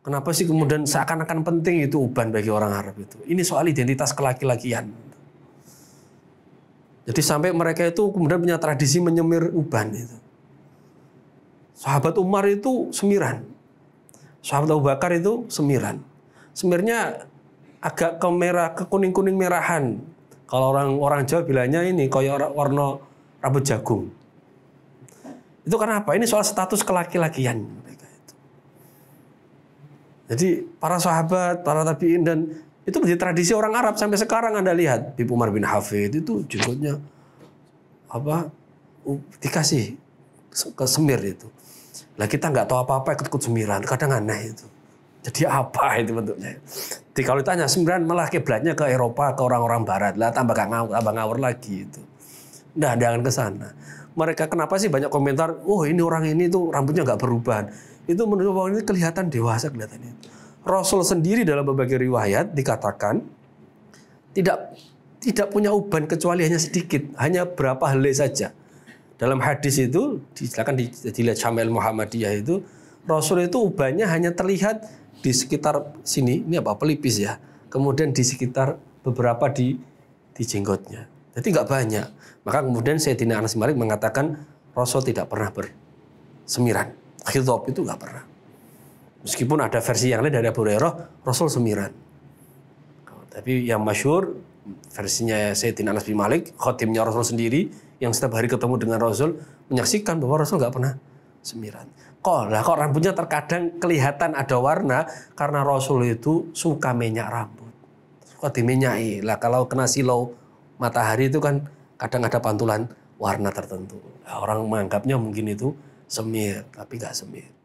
Kenapa sih kemudian seakan-akan penting itu uban bagi orang Arab itu? Ini soal identitas kelaki-lakian. Jadi sampai mereka itu kemudian punya tradisi menyemir uban itu. Sahabat Umar itu semiran. Sahabat Abu Bakar itu semiran. Semirnya agak ke merah, ke kuning-kuning merahan. Kalau orang orang Jawa bilangnya ini koyor warna rambut jagung. Itu kenapa? Ini soal status kelaki-lakian. Jadi para sahabat, para tabiin dan itu menjadi tradisi orang Arab sampai sekarang Anda lihat di Umar bin Hafid itu jenggotnya apa dikasih ke semir itu. Lah kita nggak tahu apa-apa ikut-ikut semiran, kadang aneh itu. Jadi apa itu bentuknya? Jadi kalau ditanya semiran malah kiblatnya ke Eropa, ke orang-orang Barat lah, tambah nggak ngawur, tambah ngawur lagi itu. Nah, ke sana. Mereka kenapa sih banyak komentar, oh ini orang ini tuh rambutnya nggak berubah. Itu menurut orang ini kelihatan dewasa kelihatannya. Rasul sendiri dalam berbagai riwayat dikatakan tidak tidak punya uban kecuali hanya sedikit, hanya berapa helai saja. Dalam hadis itu, silakan dilihat Syamil Muhammadiyah itu, Rasul itu ubannya hanya terlihat di sekitar sini, ini apa pelipis ya. Kemudian di sekitar beberapa di di jenggotnya. Jadi nggak banyak. Maka kemudian Sayyidina Anas Malik mengatakan Rasul tidak pernah bersemiran. Khidab itu nggak pernah. Meskipun ada versi yang lain dari Abu Hurairah, Rasul semiran. Tapi yang masyur versinya Sayyidina Anas bin Malik, khotimnya Rasul sendiri, yang setiap hari ketemu dengan Rasul, menyaksikan bahwa Rasul nggak pernah semiran. Kok lah kok rambutnya terkadang kelihatan ada warna karena Rasul itu suka minyak rambut. Suka diminyaki. Lah kalau kena silau matahari itu kan kadang ada pantulan warna tertentu. Nah, orang menganggapnya mungkin itu semir, tapi nggak semir.